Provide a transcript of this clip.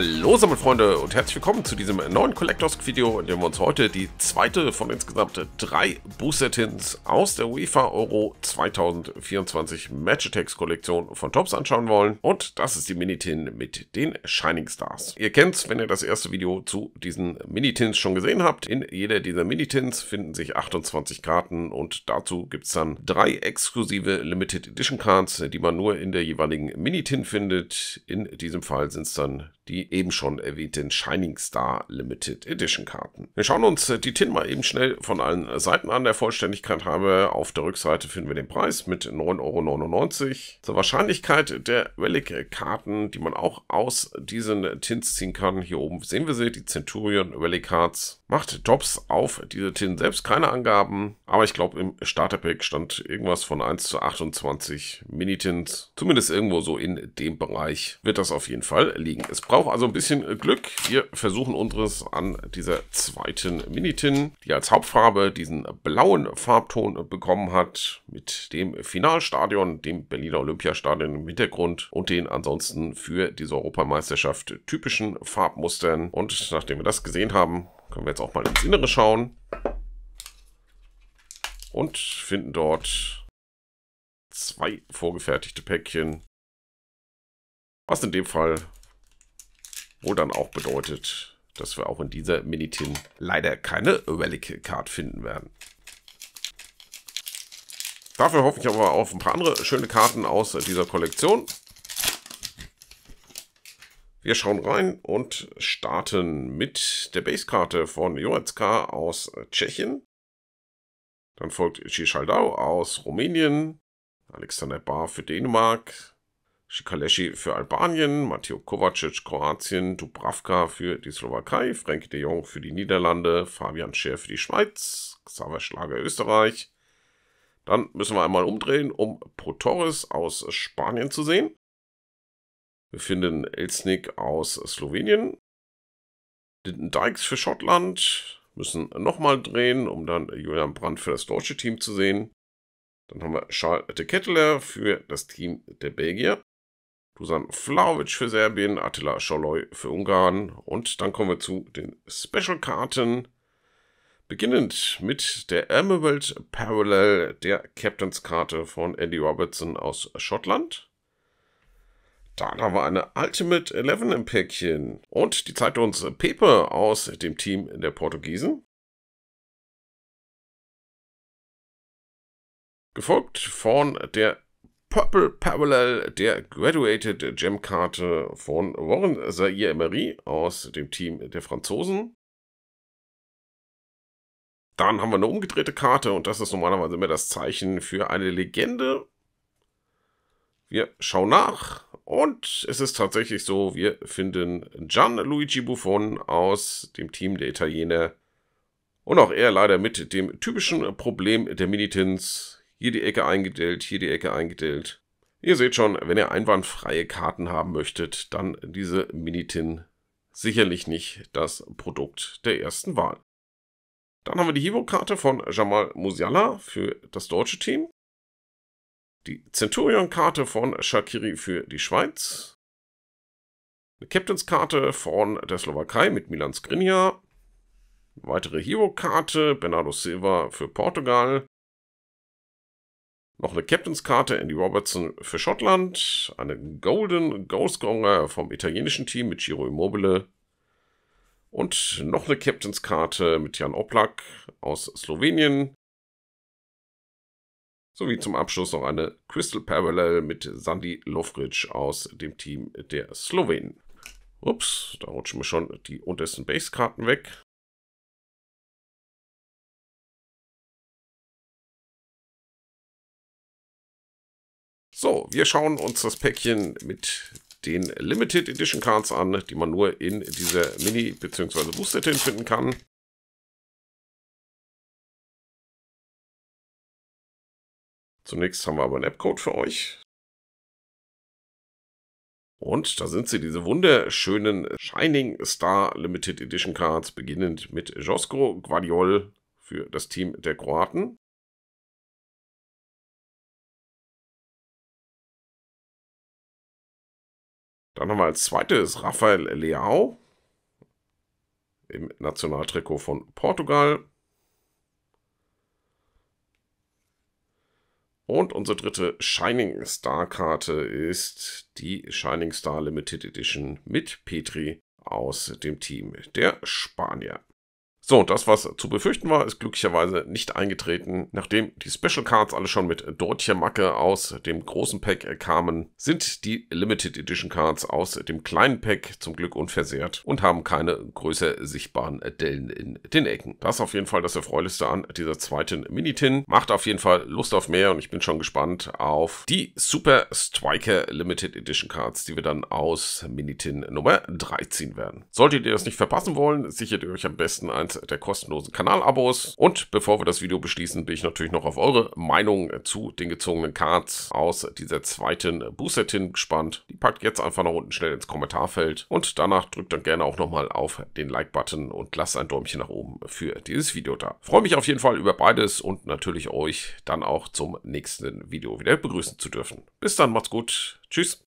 Hallo Freunde und herzlich willkommen zu diesem neuen Collectors Video, in dem wir uns heute die zweite von insgesamt drei Booster Tins aus der UEFA Euro 2024 Match Attacks Kollektion von Tops anschauen wollen und das ist die Mini-Tin mit den Shining Stars. Ihr kennt's, wenn ihr das erste Video zu diesen Mini-Tins schon gesehen habt. In jeder dieser Mini-Tins finden sich 28 Karten und dazu gibt es dann drei exklusive Limited Edition Cards, die man nur in der jeweiligen Mini-Tin findet. In diesem Fall sind es dann die eben schon erwähnten Shining Star Limited Edition Karten. Wir schauen uns äh, die Tin mal eben schnell von allen Seiten an. Der Vollständigkeit habe auf der Rückseite finden wir den Preis mit 9,99 Euro. Zur Wahrscheinlichkeit der Relic Karten, die man auch aus diesen Tins ziehen kann. Hier oben sehen wir sie, die Centurion Relic Cards macht Jobs auf diese Tin selbst keine Angaben, aber ich glaube im Starterpack stand irgendwas von 1 zu 28 Minitins. Zumindest irgendwo so in dem Bereich wird das auf jeden Fall liegen. Es braucht also ein bisschen Glück. Wir versuchen unseres an dieser zweiten Minitin, die als Hauptfarbe diesen blauen Farbton bekommen hat, mit dem Finalstadion, dem Berliner Olympiastadion im Hintergrund und den ansonsten für diese Europameisterschaft typischen Farbmustern. Und nachdem wir das gesehen haben, können wir jetzt auch mal ins Innere schauen. Und finden dort zwei vorgefertigte Päckchen. Was in dem Fall wohl dann auch bedeutet, dass wir auch in dieser Mini-Tin leider keine Relic Card finden werden. Dafür hoffe ich aber auf ein paar andere schöne Karten aus dieser Kollektion. Wir schauen rein und starten mit der Basekarte von Joetzka aus Tschechien. Dann folgt Cischaldau aus Rumänien, Alexander Bar für Dänemark, Schikaleschi für Albanien, Matteo Kovacic Kroatien, Dubravka für die Slowakei, Frank de Jong für die Niederlande, Fabian Scher für die Schweiz, Xaver Schlager Österreich. Dann müssen wir einmal umdrehen, um Pro Torres aus Spanien zu sehen. Wir finden Elsnick aus Slowenien. Linden Dykes für Schottland. Müssen nochmal drehen, um dann Julian Brandt für das deutsche Team zu sehen. Dann haben wir Charles de Ketteler für das Team der Belgier. Dusan Vlaovic für Serbien, Attila Scholloy für Ungarn. Und dann kommen wir zu den Special-Karten. Beginnend mit der Emerald Parallel, der Captains-Karte von Andy Robertson aus Schottland haben wir eine Ultimate 11 im Päckchen. Und die zeigt uns Pepe aus dem Team der Portugiesen. Gefolgt von der Purple Parallel, der Graduated Gem-Karte von Warren Zaire Emery aus dem Team der Franzosen. Dann haben wir eine umgedrehte Karte und das ist normalerweise immer das Zeichen für eine Legende. Wir schauen nach. Und es ist tatsächlich so, wir finden Gianluigi Buffon aus dem Team der Italiener. Und auch er leider mit dem typischen Problem der Minitins. Hier die Ecke eingedellt, hier die Ecke eingedellt. Ihr seht schon, wenn ihr einwandfreie Karten haben möchtet, dann diese Minitin sicherlich nicht das Produkt der ersten Wahl. Dann haben wir die Hivo-Karte von Jamal Musiala für das deutsche Team. Die Centurion-Karte von Shakiri für die Schweiz. Eine Captains-Karte von der Slowakei mit Milan Skrinja. Eine weitere Hero-Karte, Bernardo Silva für Portugal. Noch eine Captains-Karte, Andy Robertson für Schottland. Eine Golden Goalscorer vom italienischen Team mit Giro Immobile. Und noch eine Captains-Karte mit Jan Oblak aus Slowenien sowie zum Abschluss noch eine Crystal Parallel mit Sandy Lovric aus dem Team der Slowenen. Ups, da rutschen wir schon die untersten Base-Karten weg. So, wir schauen uns das Päckchen mit den Limited Edition Cards an, die man nur in dieser Mini- bzw. Booster-Tin finden kann. Zunächst haben wir aber einen App-Code für euch. Und da sind sie, diese wunderschönen Shining Star Limited Edition Cards, beginnend mit Josko Guadiol für das Team der Kroaten. Dann haben wir als zweites Rafael Leao im Nationaltrikot von Portugal. Und unsere dritte Shining Star Karte ist die Shining Star Limited Edition mit Petri aus dem Team der Spanier. So, das, was zu befürchten war, ist glücklicherweise nicht eingetreten. Nachdem die Special Cards alle schon mit deutlicher Macke aus dem großen Pack äh, kamen, sind die Limited Edition Cards aus dem kleinen Pack zum Glück unversehrt und haben keine größer sichtbaren Dellen in den Ecken. Das ist auf jeden Fall das Erfreulichste an dieser zweiten Mini-Tin. Macht auf jeden Fall Lust auf mehr und ich bin schon gespannt auf die Super Striker Limited Edition Cards, die wir dann aus Mini-Tin Nummer ziehen werden. Solltet ihr das nicht verpassen wollen, sichert ihr euch am besten eins eines der kostenlosen Kanalabos. Und bevor wir das Video beschließen, bin ich natürlich noch auf eure Meinung zu den gezogenen Cards aus dieser zweiten Booster-Tin gespannt. Die packt jetzt einfach nach unten schnell ins Kommentarfeld und danach drückt dann gerne auch nochmal auf den Like-Button und lasst ein Däumchen nach oben für dieses Video da. Freue mich auf jeden Fall über beides und natürlich euch dann auch zum nächsten Video wieder begrüßen zu dürfen. Bis dann, macht's gut, tschüss.